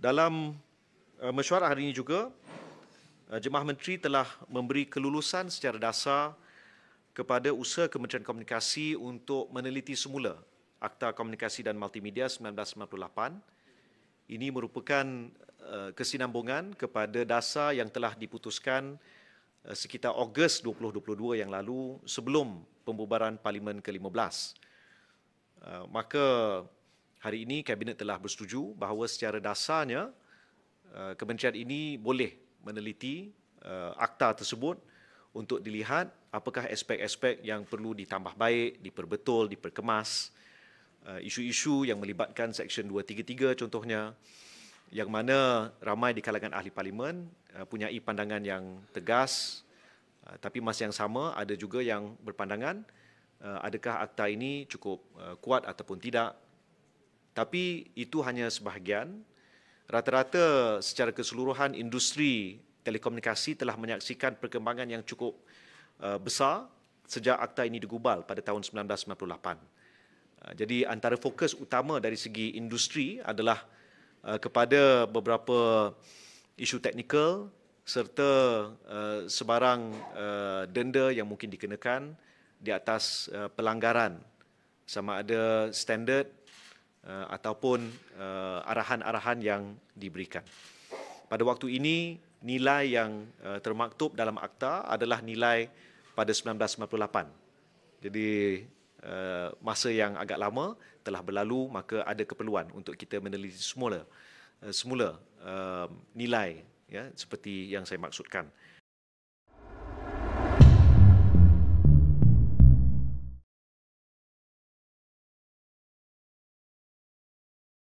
Dalam uh, mesyuarat hari ini juga, uh, Jemaah Menteri telah memberi kelulusan secara dasar kepada usaha Kementerian Komunikasi untuk meneliti semula Akta Komunikasi dan Multimedia 1998. Ini merupakan uh, kesinambungan kepada dasar yang telah diputuskan uh, sekitar Ogos 2022 yang lalu sebelum pembubaran Parlimen ke-15. Uh, maka hari ini kabinet telah bersetuju bahawa secara dasarnya uh, kementerian ini boleh meneliti uh, akta tersebut untuk dilihat apakah aspek-aspek yang perlu ditambah baik, diperbetul, diperkemas, uh, isu-isu yang melibatkan Seksyen 233 contohnya, yang mana ramai di kalangan ahli parlimen punya pandangan yang tegas, tapi masih yang sama ada juga yang berpandangan adakah akta ini cukup kuat ataupun tidak tapi itu hanya sebahagian. Rata-rata secara keseluruhan industri telekomunikasi telah menyaksikan perkembangan yang cukup eh, besar sejak akta ini digubal pada tahun 1998. Eh, jadi antara fokus utama dari segi industri adalah eh, kepada beberapa isu teknikal serta sebarang denda yang mungkin dikenakan di atas pelanggaran sama ada standard uh, ataupun uh, arahan-arahan uh, yang diberikan. Pada waktu ini, nilai yang uh, termaktub dalam akta adalah nilai pada 1998. Jadi, uh, masa yang agak lama telah berlalu, maka ada keperluan untuk kita meneliti semula, uh, semula uh, nilai ya, seperti yang saya maksudkan.